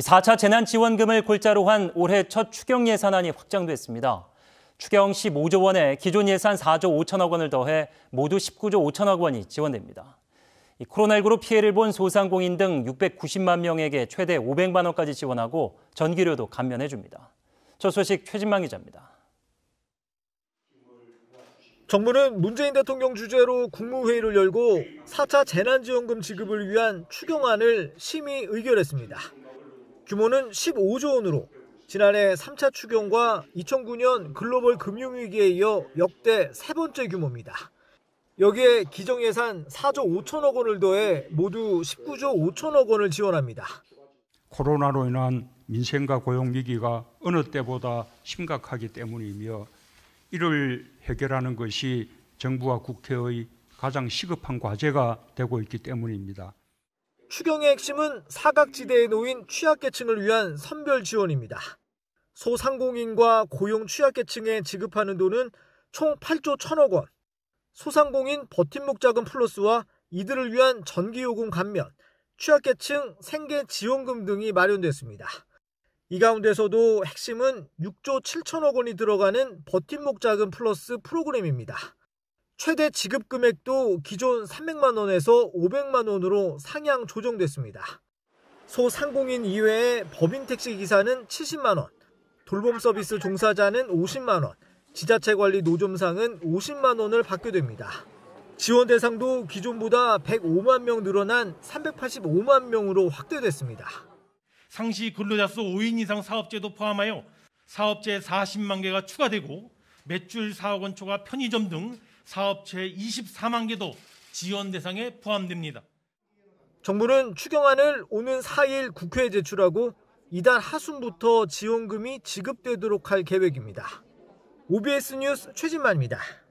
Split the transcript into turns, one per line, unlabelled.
4차 재난지원금을 골자로 한 올해 첫 추경 예산안이 확정됐습니다 추경 15조 원에 기존 예산 4조 5천억 원을 더해 모두 19조 5천억 원이 지원됩니다. 코로나19로 피해를 본 소상공인 등 690만 명에게 최대 500만 원까지 지원하고 전기료도 감면해 줍니다. 첫 소식 최진망 기자입니다.
정부는 문재인 대통령 주재로 국무회의를 열고 4차 재난지원금 지급을 위한 추경안을 심의 의결했습니다. 규모는 15조 원으로 지난해 3차 추경과 2009년 글로벌 금융위기에 이어 역대 세 번째 규모입니다. 여기에 기정예산 4조 5천억 원을 더해 모두 19조 5천억 원을 지원합니다.
코로나로 인한 민생과 고용 위기가 어느 때보다 심각하기 때문이며 이를 해결하는 것이 정부와 국회의 가장 시급한 과제가 되고 있기 때문입니다.
추경의 핵심은 사각지대에 놓인 취약계층을 위한 선별 지원입니다. 소상공인과 고용 취약계층에 지급하는 돈은 총 8조 1천억 원, 소상공인 버팀목 자금 플러스와 이들을 위한 전기요금 감면, 취약계층 생계 지원금 등이 마련됐습니다. 이 가운데서도 핵심은 6조 7천억 원이 들어가는 버팀목 자금 플러스 프로그램입니다. 최대 지급 금액도 기존 300만 원에서 500만 원으로 상향 조정됐습니다. 소상공인 이외에 법인 택시 기사는 70만 원, 돌봄 서비스 종사자는 50만 원, 지자체 관리 노점상은 50만 원을 받게 됩니다. 지원 대상도 기존보다 105만 명 늘어난 385만 명으로 확대됐습니다.
상시 근로자 수 5인 이상 사업제도 포함하여 사업제 40만 개가 추가되고 매출 4억 원 초과 편의점 등 사업체 24만 개도 지원 대상에 포함됩니다.
정부는 추경안을 오는 4일 국회에 제출하고 이달 하순부터 지원금이 지급되도록 할 계획입니다. OBS 뉴스 최진만입니다.